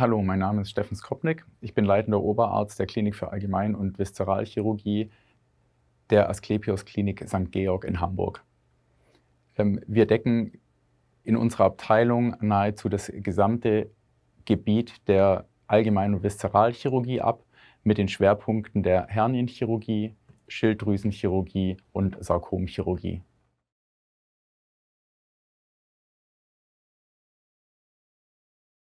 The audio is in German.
Hallo, mein Name ist Steffen Skopnik. Ich bin leitender Oberarzt der Klinik für Allgemein- und Viszeralchirurgie der Asklepios Klinik St. Georg in Hamburg. Ähm, wir decken in unserer Abteilung nahezu das gesamte Gebiet der Allgemein- und Viszeralchirurgie ab mit den Schwerpunkten der Hernienchirurgie, Schilddrüsenchirurgie und Sarkomchirurgie.